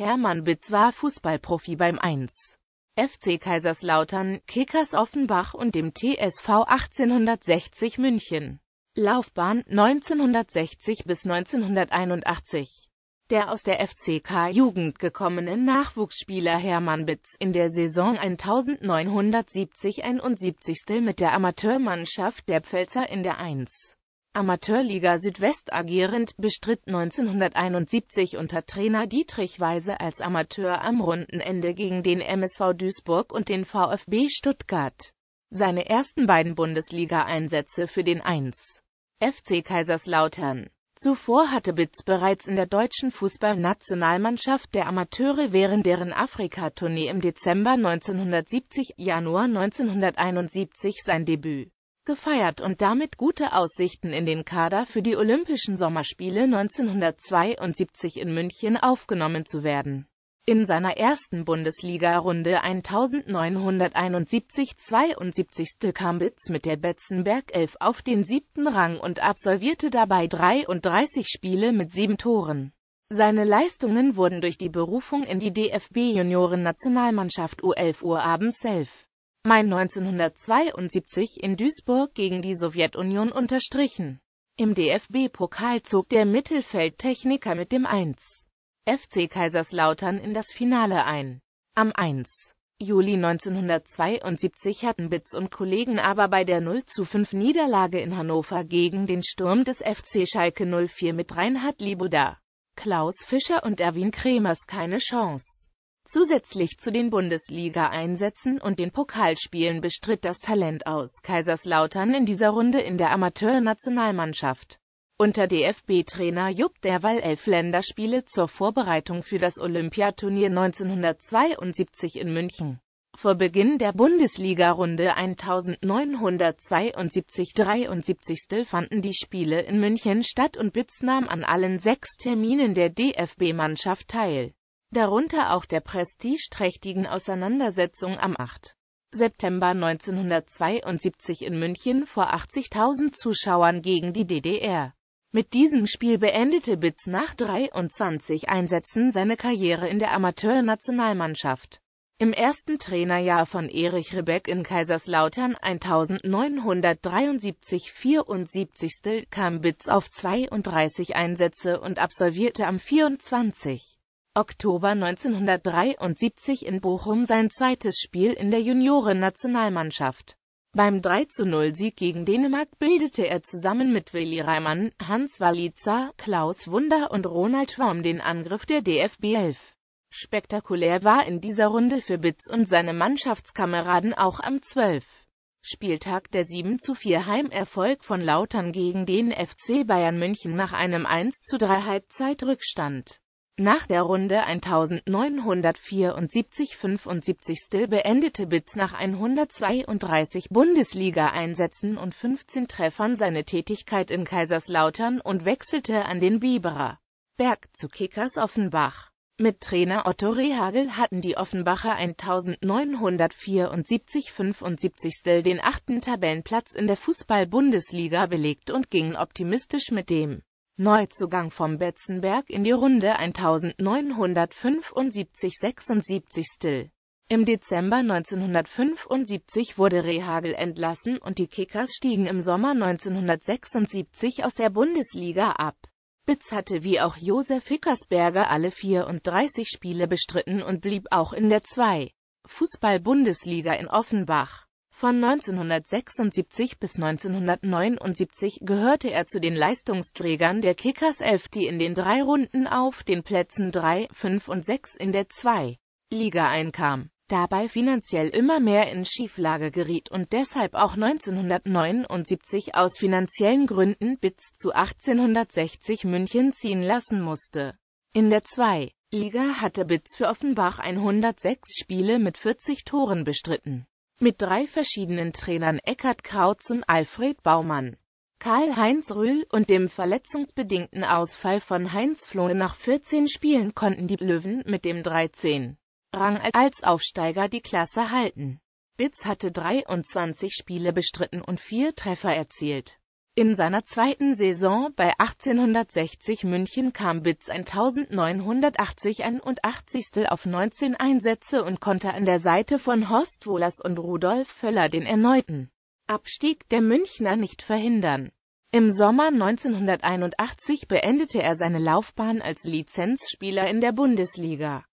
Hermann Bitz war Fußballprofi beim 1. FC Kaiserslautern, Kickers Offenbach und dem TSV 1860 München. Laufbahn 1960 bis 1981. Der aus der FCK-Jugend gekommene Nachwuchsspieler Hermann Bitz in der Saison 1970-71 mit der Amateurmannschaft der Pfälzer in der 1. Amateurliga Südwest agierend, bestritt 1971 unter Trainer Dietrich Weise als Amateur am Rundenende gegen den MSV Duisburg und den VfB Stuttgart seine ersten beiden Bundesliga-Einsätze für den 1. FC Kaiserslautern. Zuvor hatte Bitz bereits in der deutschen Fußballnationalmannschaft der Amateure während deren Afrika-Tournee im Dezember 1970, Januar 1971 sein Debüt gefeiert und damit gute Aussichten in den Kader für die Olympischen Sommerspiele 1972 in München aufgenommen zu werden. In seiner ersten Bundesliga-Runde 1971-72 kam Bitz mit der Betzenberg 11 auf den siebten Rang und absolvierte dabei 33 Spiele mit sieben Toren. Seine Leistungen wurden durch die Berufung in die DFB-Junioren-Nationalmannschaft U11 Uhr abends 11. Mai 1972 in Duisburg gegen die Sowjetunion unterstrichen. Im DFB-Pokal zog der Mittelfeldtechniker mit dem 1. FC Kaiserslautern in das Finale ein. Am 1. Juli 1972 hatten Bitz und Kollegen aber bei der 0 zu 5 Niederlage in Hannover gegen den Sturm des FC Schalke 04 mit Reinhard Libuda, Klaus Fischer und Erwin Kremers keine Chance. Zusätzlich zu den Bundesliga-Einsätzen und den Pokalspielen bestritt das Talent aus Kaiserslautern in dieser Runde in der Amateurnationalmannschaft. Unter DFB-Trainer Jupp derweil elf Länderspiele zur Vorbereitung für das Olympiaturnier 1972 in München. Vor Beginn der Bundesliga-Runde 1972-73 fanden die Spiele in München statt und Blitz nahm an allen sechs Terminen der DFB-Mannschaft teil darunter auch der prestigeträchtigen Auseinandersetzung am 8. September 1972 in München vor 80.000 Zuschauern gegen die DDR. Mit diesem Spiel beendete Bitz nach 23 Einsätzen seine Karriere in der Amateurnationalmannschaft. Im ersten Trainerjahr von Erich Rebeck in Kaiserslautern 1973-74 kam Bitz auf 32 Einsätze und absolvierte am 24. Oktober 1973 in Bochum sein zweites Spiel in der Juniorennationalmannschaft. Beim 3-0-Sieg gegen Dänemark bildete er zusammen mit Willi Reimann, Hans Walitza, Klaus Wunder und Ronald Schwamm den Angriff der DFB 11. Spektakulär war in dieser Runde für Bitz und seine Mannschaftskameraden auch am 12. Spieltag der 7 zu 4 Heimerfolg von Lautern gegen den FC Bayern München nach einem 1 zu 3 Halbzeitrückstand. Nach der Runde 1974-75 beendete Bitz nach 132 Bundesliga-Einsätzen und 15 Treffern seine Tätigkeit in Kaiserslautern und wechselte an den Biberer Berg zu Kickers Offenbach. Mit Trainer Otto Rehagel hatten die Offenbacher 1974-75 den achten Tabellenplatz in der Fußball-Bundesliga belegt und gingen optimistisch mit dem Neuzugang vom Betzenberg in die Runde 1975-76 Still. Im Dezember 1975 wurde Rehagel entlassen und die Kickers stiegen im Sommer 1976 aus der Bundesliga ab. Bitz hatte wie auch Josef Hickersberger alle 34 Spiele bestritten und blieb auch in der 2. Fußball-Bundesliga in Offenbach. Von 1976 bis 1979 gehörte er zu den Leistungsträgern der Kickers 11, die in den drei Runden auf den Plätzen 3, 5 und 6 in der 2. Liga einkam, dabei finanziell immer mehr in Schieflage geriet und deshalb auch 1979 aus finanziellen Gründen bis zu 1860 München ziehen lassen musste. In der 2. Liga hatte Bitz für Offenbach 106 Spiele mit 40 Toren bestritten. Mit drei verschiedenen Trainern Eckhard Krautz und Alfred Baumann. Karl-Heinz Rühl und dem verletzungsbedingten Ausfall von Heinz Flohe nach 14 Spielen konnten die Löwen mit dem 13. Rang als Aufsteiger die Klasse halten. Bitz hatte 23 Spiele bestritten und vier Treffer erzielt. In seiner zweiten Saison bei 1860 München kam Bitz 1980 81. auf 19 Einsätze und konnte an der Seite von Horst Wohlers und Rudolf Völler den erneuten Abstieg der Münchner nicht verhindern. Im Sommer 1981 beendete er seine Laufbahn als Lizenzspieler in der Bundesliga.